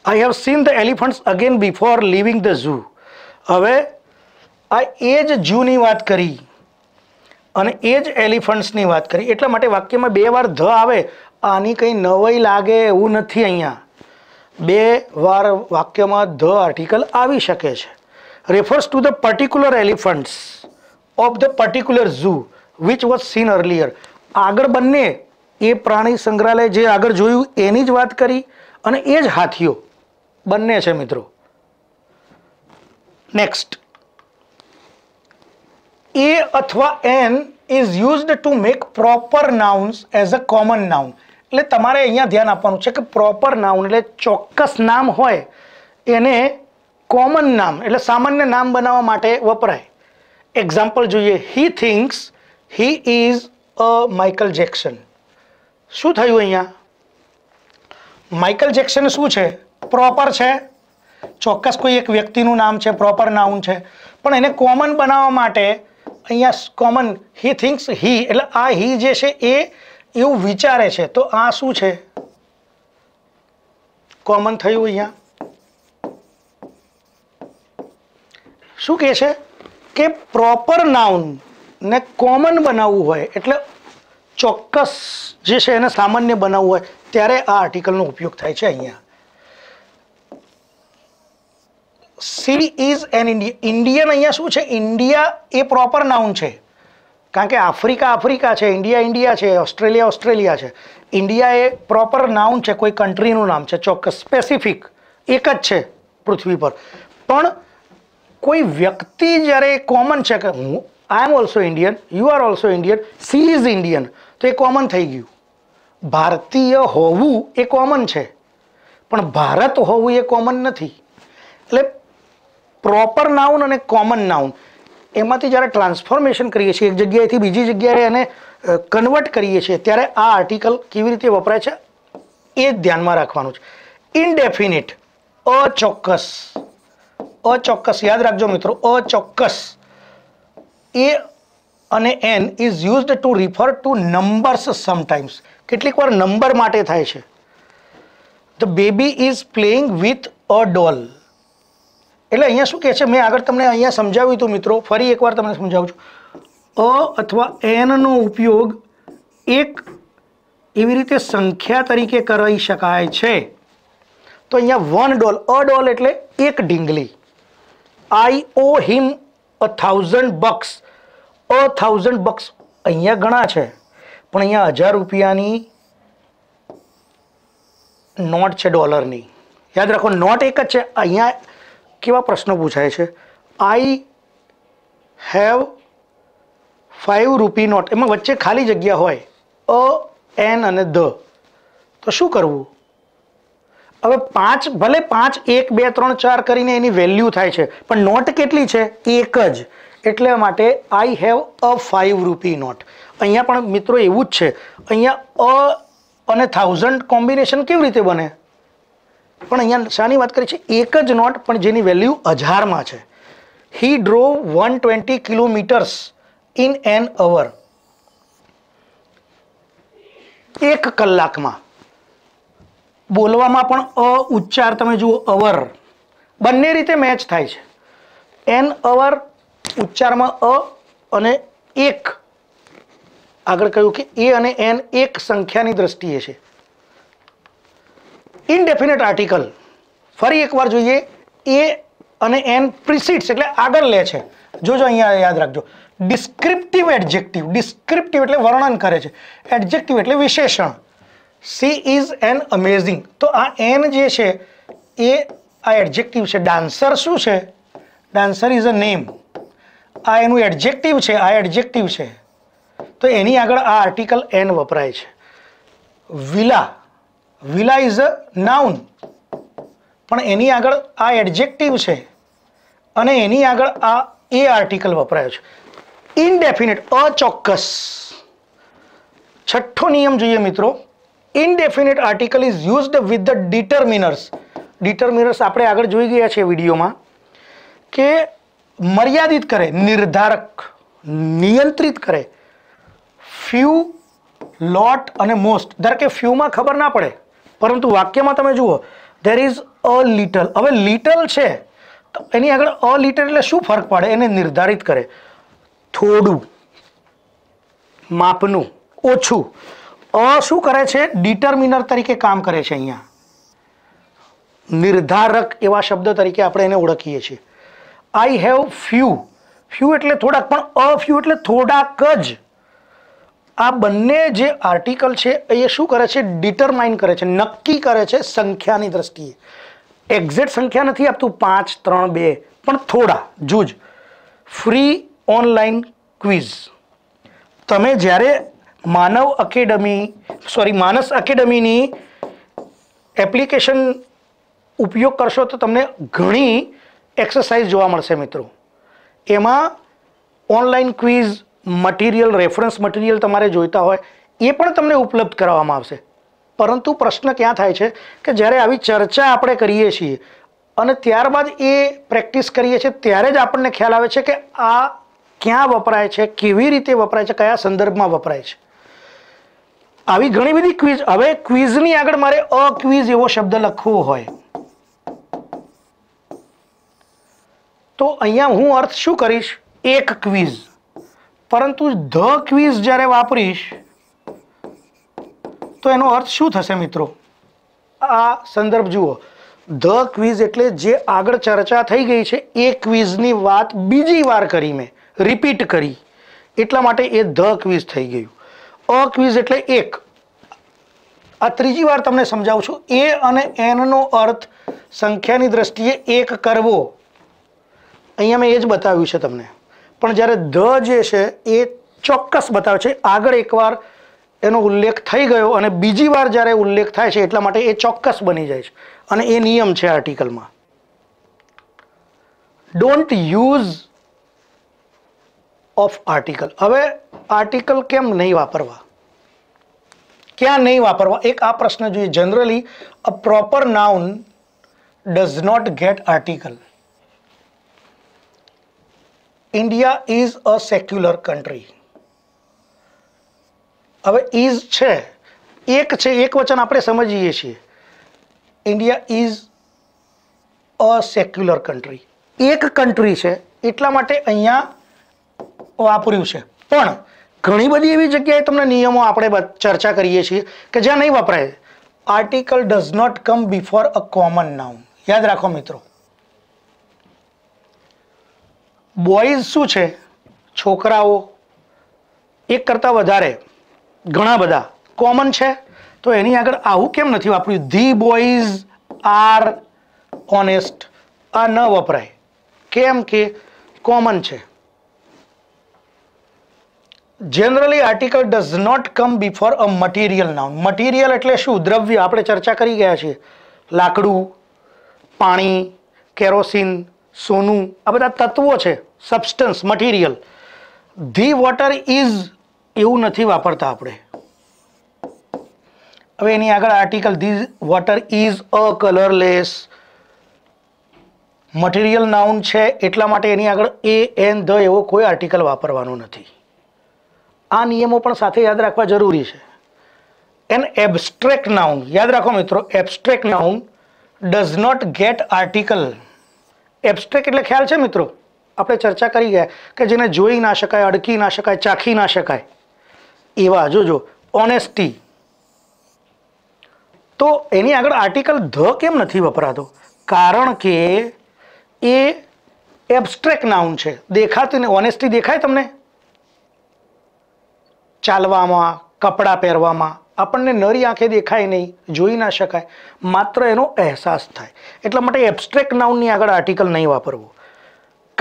I have seen the elephants again before living the zoo હવે આ એ જ જૂની વાત કરી અને એ જ એલિફન્ટ્સની વાત કરી એટલા માટે વાક્યમાં બે વાર ધ આવે આની કંઈ નવાઈ લાગે એવું નથી અહીંયા બે વાર વાક્યમાં ધ આર્ટિકલ આવી શકે છે refers to the particular elephants of the particular zoo which was seen earlier આગળ બંને એ પ્રાણી સંગ્રહાલય જે આગળ જોયું એની જ વાત કરી અને એ જ હાથીઓ બંને છે મિત્રો નેક્સ્ટ એ અથવા an is used to make proper nouns as a common noun એટલે તમારે અહીંયા ધ્યાન આપવાનું છે કે પ્રોપર નાઉન એટલે ચોક્કસ નામ હોય એને કોમન નામ એટલે સામાન્ય નામ બનાવવા માટે વપરાય એક્ઝામ્પલ જોઈએ he thinks he is a Michael Jackson શું થયું અહીંયા માઇકલ જેક્સન શું છે પ્રોપર છે ચોક્કસ કોઈ એક વ્યક્તિનું નામ છે પ્રોપર નાઉન છે પણ એને કોમન બનાવવા માટે અહીંયા કોમન હી થિંક્સ હી એટલે આ હી જે છે એ એવું વિચારે છે તો આ શું છે કોમન થયું અહીંયા શું કહે છે કે પ્રોપર નાઉન ને કોમન બનાવવું હોય એટલે ચોક્કસ જે છે એને સામાન્ય બનાવવું હોય ત્યારે આ આર્ટિકલનો ઉપયોગ થાય છે અહીંયા she is an India Indian અહીંયા શું છે ઇન્ડિયા એ પ્રોપર નાઉન છે કારણ કે આફ્રિકા આફ્રિકા છે ઇન્ડિયા ઇન્ડિયા છે ઓસ્ટ્રેલિયા ઓસ્ટ્રેલિયા છે ઇન્ડિયા એ પ્રોપર નાઉન છે કોઈ કન્ટ્રીનું નામ છે ચોક્કસ સ્પેસિફિક એક જ છે પૃથ્વી પર પણ કોઈ વ્યક્તિ જ્યારે કોમન છે કે હું I am also Indian you are also Indian she is Indian તો એ કોમન થઈ ગયું ભારતીય હોવું એ કોમન છે પણ ભારત હોવું એ કોમન નથી એટલે પ્રોપર નાઉન અને કોમન નાઉન એમાંથી જ્યારે ટ્રાન્સફોર્મેશન કરીએ છીએ એક જગ્યાએથી બીજી જગ્યાએ એને કન્વર્ટ કરીએ છીએ ત્યારે આ આર્ટિકલ કેવી રીતે વપરાય છે એ જ ધ્યાનમાં રાખવાનું છે ઇનડેફિનિટ અચોક્કસ અચોક્કસ યાદ રાખજો મિત્રો અચોક્કસ એ અને an is used to refer to numbers sometimes કેટલીક વાર નંબર માટે થાય છે the baby is playing with a doll એટલે અહિયાં શું કહે છે મેં અગર તમને અહિયાં સમજાવ્યું તો મિત્રો ફરી એકવાર તમને સમજાવું છું અ અથવા એન નો ઉપયોગ એક એવી રીતે સંખ્યા તરીકે કરી શકાય છે તો અહિયાં 1 ડોલ અ ડોલ એટલે એક ઢીંગલી આઈ ઓ હિમ 1000 બક્સ અ 1000 બક્સ અહિયાં ઘણા છે પણ અહિયાં ₹1000 ની નોટ છે ડોલર ની યાદ રાખો નોટ એક જ છે અહિયાં કેવા પ્રશ્નો પૂછાય છે I have five rupee note એમાં વચ્ચે ખાલી જગ્યા હોય અ એન અને ધ તો શું કરવું હવે પાંચ ભલે પાંચ એક બે ત્રણ ચાર કરીને એની વેલ્યુ થાય છે પણ નોટ કેટલી છે એક જ એટલે માટે I have a five rupee note અહીંયા પણ મિત્રો એવું જ છે અહીંયા અ અને થાઉઝન્ડ કોમ્બિનેશન કેવી રીતે બને પણ અહીંયા શાની વાત કરી છે એક જ નોટ પણ જેની વેલ્યુ હજારમાં છે he drove one twenty kilometres in an hour એક કલાકમાં બોલવામાં પણ અ ઉચ્ચાર તમે જુઓ અવર બંને રીતે મેચ થાય છે એન અવર ઉચ્ચારમાં અ અને એક આગળ કહ્યું કે એ અને એન એક સંખ્યાની દ્રષ્ટિએ છે ઇનડેફિનેટ આર્ટિકલ ફરી એકવાર જોઈએ એ અને એન પ્રિસિડ્સ એટલે આગળ લે છે જોજો અહીંયા યાદ રાખજો ડિસ્ક્રિપ્ટિવ એડજેક્ટિવ ડિસ્ક્રિપ્ટિવ એટલે વર્ણન કરે છે એડજેક્ટિવ એટલે વિશેષણ સી ઇઝ એન અમેઝિંગ તો આ એન જે છે એ આ એડજેક્ટિવ છે ડાન્સર શું છે ડાન્સર ઇઝ અ નેમ આ એનું એડજેક્ટિવ છે આ એડજેક્ટિવ છે તો એની આગળ આ આર્ટિકલ એન વપરાય છે villa villa is a noun પણ એની આગળ આ એડજેક્ટિવ છે અને એની આગળ આ એ આર્ટિકલ વપરાયો છે ઇનડેફિનેટ અચોક્કસ છઠ્ઠો નિયમ જોઈએ મિત્રો indefinite article is used with the determiners determiners આપણે આગળ જોઈ ગયા છે વિડીયોમાં કે મર્યાદિત કરે નિર્ધારક નિયંત્રિત કરે ફ્યુ લોટ અને મોસ્ટ ધારો કે ફ્યુમાં ખબર ના પડે પરંતુ વાક્યમાં તમે જુઓ ધેર ઇઝ અ લિટલ હવે લિટલ છે તો એની આગળ અ લિટલ એટલે શું ફરક પડે એને નિર્ધારિત કરે થોડું માપનું ઓછું અ શું કરે છે ડિટર્મિનર તરીકે કામ કરે છે અહીંયા નિર્ધારક એવા શબ્દ તરીકે આપણે એને ઓળખીએ છીએ આઈ હેવ ફ્યુ ફ્યુ એટલે થોડાક પણ અ ફ્યુ એટલે થોડાક જ આ બંને જે આર્ટિકલ છે એ શું કરે છે ડિટરમાઇન કરે છે નક્કી કરે છે સંખ્યાની દ્રષ્ટિએ એક્ઝેક્ટ સંખ્યા નથી આપતું પાંચ ત્રણ બે પણ થોડા જૂજ ફ્રી ઓનલાઈન ક્વિઝ તમે જ્યારે માનવ અકેડમી સોરી માનસ અકેડમીની એપ્લિકેશન ઉપયોગ કરશો તો તમને ઘણી એક્સરસાઇઝ જોવા મળશે મિત્રો એમાં online quiz material reference material તમારે જોઈતા હોય એ પણ તમને ઉપલબ્ધ કરાવવામાં આવશે પરંતુ પ્રશ્ન ક્યાં થાય છે કે જ્યારે આવી ચર્ચા આપણે કરીએ છીએ અને ત્યારબાદ એ પ્રેક્ટિસ કરીએ છીએ ત્યારે જ આપણને ખ્યાલ આવે છે કે આ ક્યાં વપરાય છે કેવી રીતે વપરાય છે કયા સંદર્ભમાં વપરાય છે આવી ઘણી બધી ક્વિઝ હવે ક્વિઝની આગળ મારે અ ક્વિઝ એવો શબ્દ લખવો હોય તો અહીંયા હું અર્થ શું કરીશ એક ક્વિઝ પરંતુ ધ ક્વિઝ જ્યારે વાપરીશ તો એનો અર્થ શું થશે મિત્રો આ સંદર્ભ જુઓ ધ ક્વિઝ એટલે જે આગળ ચર્ચા થઈ ગઈ છે એ ક્વિઝની વાત બીજી વાર કરી મેં રિપીટ કરી એટલા માટે એ ધ ક્વિઝ થઈ ગયું અ ક્વિઝ એટલે એક આ ત્રીજી વાર તમને સમજાવું છું એ અને એનનો અર્થ સંખ્યાની દ્રષ્ટિએ એક કરવો અહીંયા મેં એ જ બતાવ્યું છે તમને પણ જ્યારે ધ જે છે એ ચોક્કસ બતાવે છે આગળ એકવાર એનો ઉલ્લેખ થઈ ગયો અને બીજી વાર જ્યારે ઉલ્લેખ થાય છે એટલા માટે એ ચોક્કસ બની જાય છે અને એ નિયમ છે આર્ટિકલમાં ડોન્ટ યુઝ ઓફ આર્ટિકલ હવે આર્ટિકલ કેમ નહીં વાપરવા ક્યાં નહીં વાપરવા એક આ પ્રશ્ન જોઈએ generally a proper noun does not get article India is a secular country હવે ઇઝ છે એક છે એક વચન આપણે સમજીએ છીએ India is a secular country એક કન્ટ્રી છે એટલા માટે અહીંયા વાપર્યું છે પણ ઘણી બધી એવી જગ્યાએ તમને નિયમો આપણે ચર્ચા કરીએ છીએ કે જ્યાં નહીં વપરાય article does not come before a common noun યાદ રાખો મિત્રો બોયઝ શું છે છોકરાઓ એક કરતાં વધારે ઘણા બધા કોમન છે તો એની આગળ આવું કેમ નથી વાપર્યું ધી બોયઝ આર ઓનેસ્ટ આ ન વપરાય કેમ કે કોમન છે generally article does not come before a material noun material એટલે શું દ્રવ્ય આપણે ચર્ચા કરી ગયા છીએ લાકડું પાણી કેરોસીન સોનું આ બધા તત્વો છે substance material the water is એવું નથી વાપરતા આપણે હવે એની આગળ article the water is a colourless material noun છે એટલા માટે એની આગળ એ એન ધ એવો કોઈ આર્ટિકલ વાપરવાનો નથી આ નિયમો પણ સાથે યાદ રાખવા જરૂરી છે એન એબસ્ટ્રેક્ટ નાઉન યાદ રાખો મિત્રો abstract noun does not get article abstract એટલે ખ્યાલ છે મિત્રો આપણે ચર્ચા કરી ગયા કે જેને જોઈ ના શકાય અડકી ના શકાય ચાખી ના શકાય એવા જોજો ઓનેસ્ટી તો એની આગળ આર્ટિકલ ધ કેમ નથી વપરાતો કારણ કે એ એબસ્ટ્રેક નાઉન છે દેખાતી ને ઓનેસ્ટી દેખાય તમને ચાલવામાં કપડાં પહેરવામાં આપણને નરી આંખે દેખાય નહીં જોઈ ના શકાય માત્ર એનો અહેસાસ થાય એટલા માટે એબ્સ્ટ્રેક્ટ નાઉનની આગળ આર્ટિકલ નહીં વાપરવો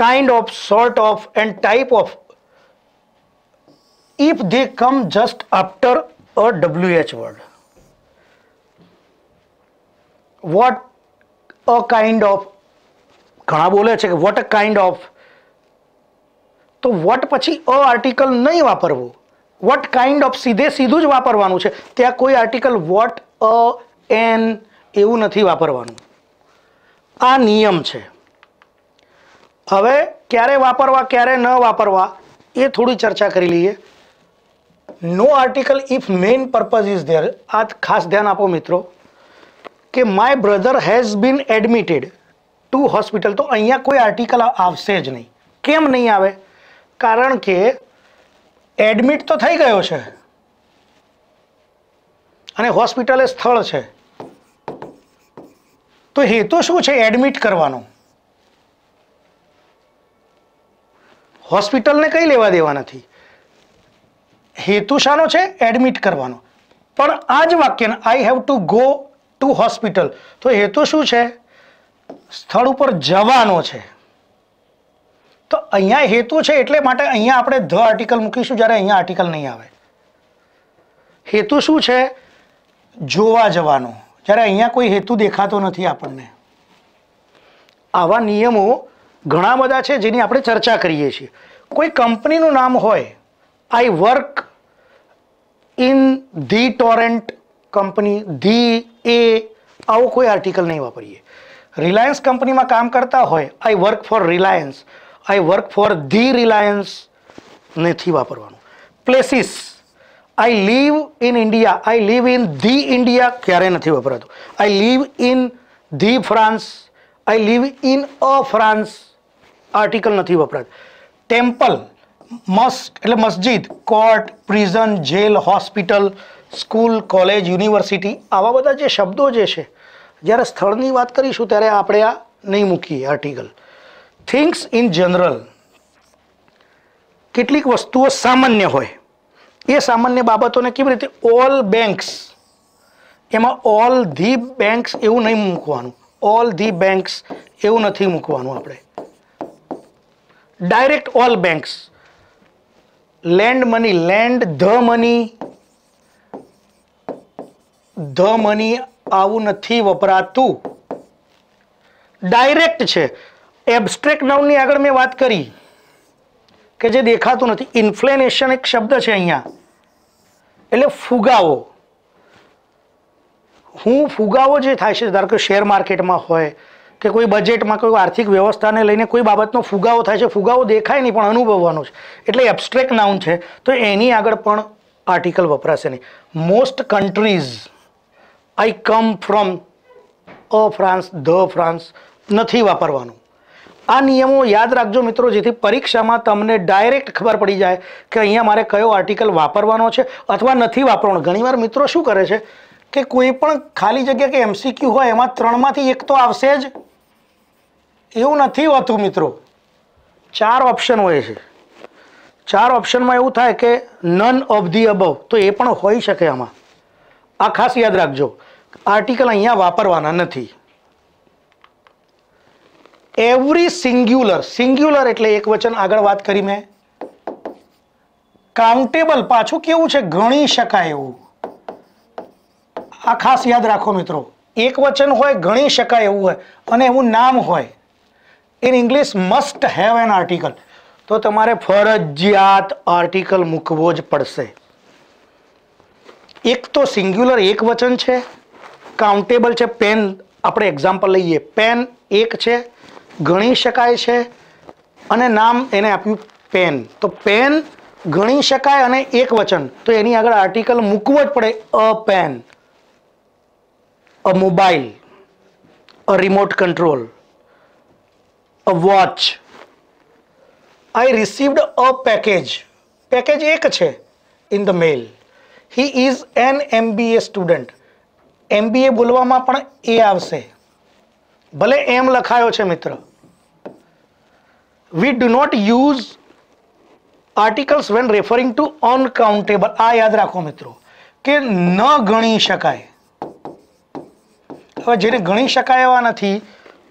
kind of sort of and type of if they come just after a WH word what a kind of ઘણા બોલે છે કે વોટ અ કાઇન્ડ ઓફ તો વોટ પછી અ આર્ટિકલ નહીં વાપરવું વોટ કાઇન્ડ ઓફ સીધે સીધું જ વાપરવાનું છે ત્યાં કોઈ આર્ટિકલ વોટ અ એન એવું નથી વાપરવાનું આ નિયમ છે હવે ક્યારે વાપરવા ક્યારે ન વાપરવા એ થોડી ચર્ચા કરી લઈએ no article if main purpose is there આ ખાસ ધ્યાન આપો મિત્રો કે my brother has been admitted to hospital તો અહીંયા કોઈ આર્ટિકલ આવશે જ નહીં કેમ નહીં આવે કારણ કે એડમિટ તો થઈ ગયો છે અને હોસ્પિટલ એ સ્થળ છે તો હેતુ શું છે એડમિટ કરવાનો હોસ્પિટલને કંઈ લેવા દેવા નથી હેતુ શાનો છે એડમિટ કરવાનો પણ આ જ વાક્યને I have to go to hospital તો હેતુ શું છે સ્થળ ઉપર જવાનો છે તો અહીંયા હેતુ છે એટલે માટે અહીંયા આપણે ધ આર્ટિકલ મૂકીશું જ્યારે અહીંયા આર્ટિકલ નહીં આવે હેતુ શું છે જોવા જવાનો જ્યારે અહીંયા કોઈ હેતુ દેખાતો નથી આપણને આવા નિયમો ઘણા બધા છે જેની આપણે ચર્ચા કરીએ છીએ કોઈ કંપનીનું નામ હોય I work in the Torrent company the એ આવો કોઈ આર્ટિકલ નહીં વાપરીએ રિલાયન્સ કંપનીમાં કામ કરતા હોય I work for Reliance I work for the Reliance નથી વાપરવાનું places I live in India I live in the India ક્યારે નથી વપરાતું I live in the France I live in a France article નથી વપરાતું ટેમ્પલ મસ્ક એટલે મસ્જિદ court prison jail hospital school college university આવા બધા જે શબ્દો જે છે જ્યારે સ્થળની વાત કરીશું ત્યારે આપણે આ નહીં મૂકીએ આર્ટિકલ થિંગ્સ ઇન જનરલ કેટલીક વસ્તુઓ સામાન્ય હોય એ સામાન્ય બાબતોને કેવી રીતે ઓલ બેંક્સ એમાં ઓલ ધી બેંક્સ એવું નહીં મૂકવાનું ઓલ ધી બેંક્સ એવું નથી મૂકવાનું આપણે direct all banks lend money lend the money the money આવું નથી વપરાતું ડાયરેક્ટ છે એબસ્ટ્રેક્ટ નાઉનની આગળ મેં વાત કરી કે જે દેખાતું નથી ઇન્ફ્લેનેશન એક શબ્દ છે અહીંયા એટલે ફુગાવો હું ફુગાવો જે થાય છે ધારો કે શેર માર્કેટમાં હોય કે કોઈ બજેટમાં કોઈ આર્થિક વ્યવસ્થાને લઈને કોઈ બાબતનો ફુગાવો થાય છે ફુગાવો દેખાય નહીં પણ અનુભવવાનો છે એટલે એબસ્ટ્રેક્ટ નાઉન છે તો એની આગળ પણ આર્ટિકલ વપરાશે નહીં most countries I come from a France the France નથી વાપરવાનું આ નિયમો યાદ રાખજો મિત્રો જેથી પરીક્ષામાં તમને ડાયરેક્ટ ખબર પડી જાય કે અહીંયા મારે કયો આર્ટિકલ વાપરવાનો છે અથવા નથી વાપરવાનો ઘણીવાર મિત્રો શું કરે છે કે કોઈ પણ ખાલી જગ્યા કે એમસીક્યુ હોય એમાં ત્રણમાંથી એક તો આવશે જ એવું નથી હોતું મિત્રો ચાર ઓપ્શન હોય છે ચાર ઓપ્શનમાં એવું થાય કે નન ઓફ ધી અબવ તો એ પણ હોઈ શકે આમાં આ ખાસ યાદ રાખજો આર્ટિકલ અહીંયા વાપરવાના નથી એવરી સિંગ્યુલર સિંગ્યુલર એટલે એક વચન આગળ વાત કરી મેં કાઉન્ટેબલ પાછું કેવું છે ગણી શકાય એવું આ ખાસ યાદ રાખો મિત્રો એક વચન હોય ગણી શકાય એવું હોય અને એવું નામ હોય in English must have an article તો તમારે ફરજિયાત આર્ટિકલ મૂકવો જ પડશે એક તો સિંગ્યુલર એક વચન છે કાઉન્ટેબલ છે પેન આપણે એક્ઝામ્પલ લઈએ પેન એક છે ગણી શકાય છે અને નામ એને આપ્યું પેન તો પેન ગણી શકાય અને એક વચન તો એની આગળ આર્ટિકલ મૂકવો જ પડે a pen a mobile a remote control a watch I received a package package એક છે in the mail he is an MBA student MBA બોલવામાં પણ એ આવશે ભલે એમ લખાયો છે મિત્ર we do not use articles when referring to uncountable આ યાદ રાખો મિત્રો કે ન ગણી શકાય હવે જેને ગણી શકાય એવા નથી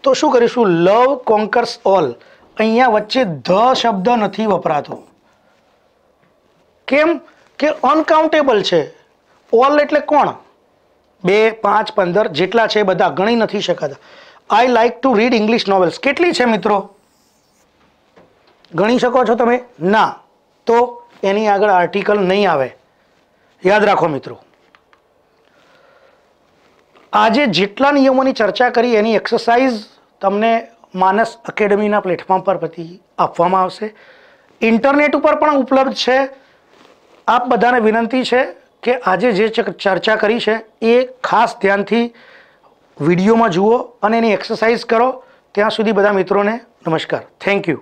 તો શું કરીશું લવ કોન્કર્સ ઓલ અહીંયા વચ્ચે ધ શબ્દ નથી વપરાતો કેમ કે અનકાઉન્ટેબલ છે ઓલ એટલે કોણ બે પાંચ પંદર જેટલા છે બધા ગણી નથી શકાતા I like to read English novels કેટલી છે મિત્રો ગણી શકો છો તમે ના તો એની આગળ આર્ટિકલ નહીં આવે યાદ રાખો મિત્રો આજે જેટલા નિયમોની ચર્ચા કરી એની એક્સરસાઇઝ તમને માનસ એકેડમીના પ્લેટફોર્મ પર પરથી આપવામાં આવશે ઇન્ટરનેટ ઉપર પણ ઉપલબ્ધ છે આપ બધાને વિનંતી છે કે આજે જે ચર્ચા કરી છે એ ખાસ ધ્યાનથી વિડીયોમાં જુઓ અને એની એક્સરસાઇઝ કરો ત્યાં સુધી બધા મિત્રોને નમસ્કાર થેન્ક યુ